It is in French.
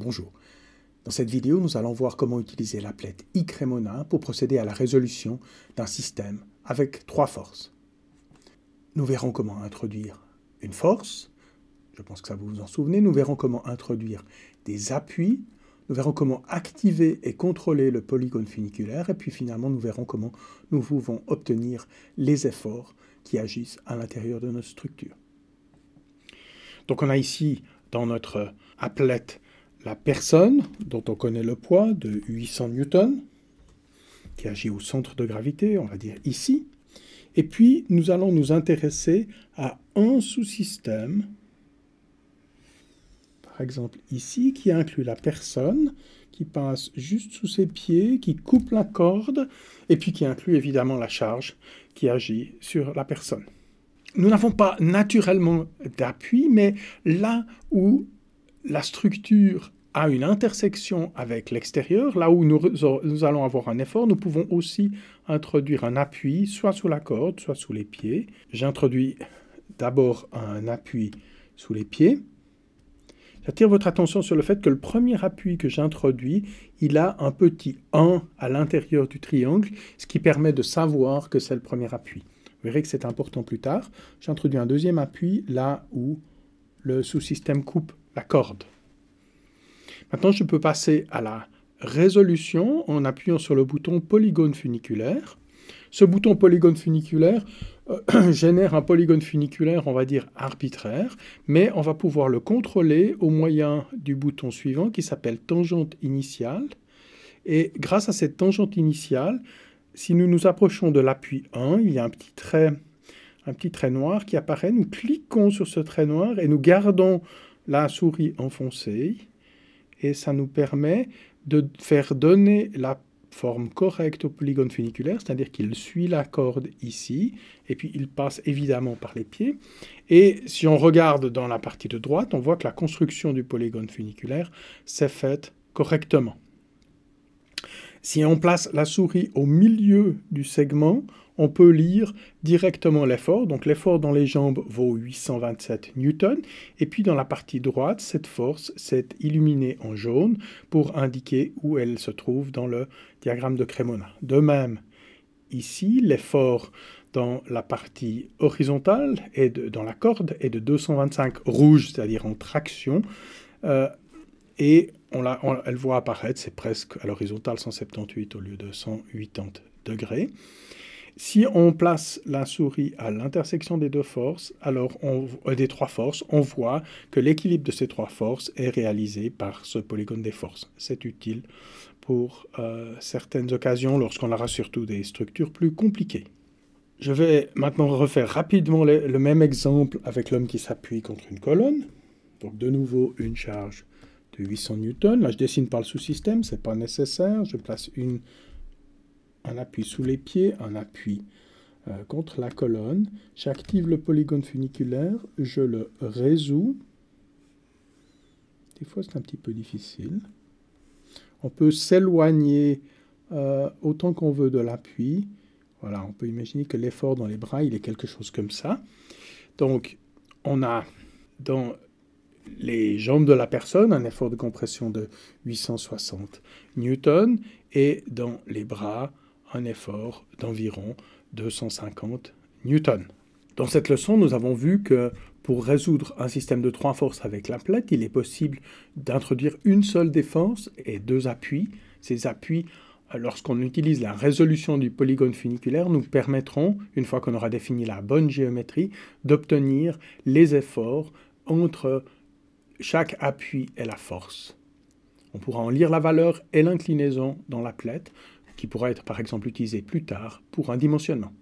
Bonjour. Dans cette vidéo, nous allons voir comment utiliser l'applet iCremona pour procéder à la résolution d'un système avec trois forces. Nous verrons comment introduire une force, je pense que ça vous vous en souvenez, nous verrons comment introduire des appuis, nous verrons comment activer et contrôler le polygone funiculaire, et puis finalement nous verrons comment nous pouvons obtenir les efforts qui agissent à l'intérieur de notre structure. Donc on a ici dans notre applet la personne dont on connaît le poids de 800 newtons, qui agit au centre de gravité, on va dire ici. Et puis, nous allons nous intéresser à un sous-système, par exemple ici, qui inclut la personne, qui passe juste sous ses pieds, qui coupe la corde, et puis qui inclut évidemment la charge qui agit sur la personne. Nous n'avons pas naturellement d'appui, mais là où la structure à une intersection avec l'extérieur, là où nous, nous, allons avoir un effort, nous pouvons aussi introduire un appui, soit sous la corde, soit sous les pieds. J'introduis d'abord un appui sous les pieds. J'attire votre attention sur le fait que le premier appui que j'introduis, il a un petit 1 à l'intérieur du triangle, ce qui permet de savoir que c'est le premier appui. Vous verrez que c'est important plus tard. J'introduis un deuxième appui là où le sous-système coupe la corde. Maintenant, je peux passer à la résolution en appuyant sur le bouton polygone funiculaire. Ce bouton polygone funiculaire euh, génère un polygone funiculaire, on va dire, arbitraire, mais on va pouvoir le contrôler au moyen du bouton suivant qui s'appelle tangente initiale. Et grâce à cette tangente initiale, si nous nous approchons de l'appui 1, il y a un petit trait un petit trait noir qui apparaît. Nous cliquons sur ce trait noir et nous gardons la souris enfoncée et ça nous permet de faire donner la forme correcte au polygone funiculaire, c'est-à-dire qu'il suit la corde ici, et puis il passe évidemment par les pieds. Et si on regarde dans la partie de droite, on voit que la construction du polygone funiculaire s'est faite correctement. Si on place la souris au milieu du segment, on peut lire directement l'effort. Donc l'effort dans les jambes vaut 827 newtons. Et puis dans la partie droite, cette force s'est illuminée en jaune pour indiquer où elle se trouve dans le diagramme de Cremona. De même, ici, l'effort dans la partie horizontale et dans la corde est de 225 rouge, c'est-à-dire en traction. Euh, et on, la, elle voit apparaître, c'est presque à l'horizontale 178 au lieu de 180 degrés. Si on place la souris à l'intersection des deux forces, alors on, euh, des trois forces, on voit que l'équilibre de ces trois forces est réalisé par ce polygone des forces. C'est utile pour euh, certaines occasions lorsqu'on aura surtout des structures plus compliquées. Je vais maintenant refaire rapidement le, le même exemple avec l'homme qui s'appuie contre une colonne. Donc de nouveau une charge 800 newtons. Là, je dessine par le sous-système, c'est pas nécessaire. Je place une, un appui sous les pieds, un appui euh, contre la colonne. J'active le polygone funiculaire, je le résous. Des fois, c'est un petit peu difficile. On peut s'éloigner euh, autant qu'on veut de l'appui. Voilà, on peut imaginer que l'effort dans les bras, il est quelque chose comme ça. Donc, on a dans les jambes de la personne, un effort de compression de 860 newtons, et dans les bras, un effort d'environ 250 newtons. Dans cette leçon, nous avons vu que pour résoudre un système de trois forces avec l'implète, il est possible d'introduire une seule défense et deux appuis. Ces appuis, lorsqu'on utilise la résolution du polygone funiculaire, nous permettront, une fois qu'on aura défini la bonne géométrie, d'obtenir les efforts entre chaque appui est la force. On pourra en lire la valeur et l'inclinaison dans la qui pourra être par exemple utilisée plus tard pour un dimensionnement.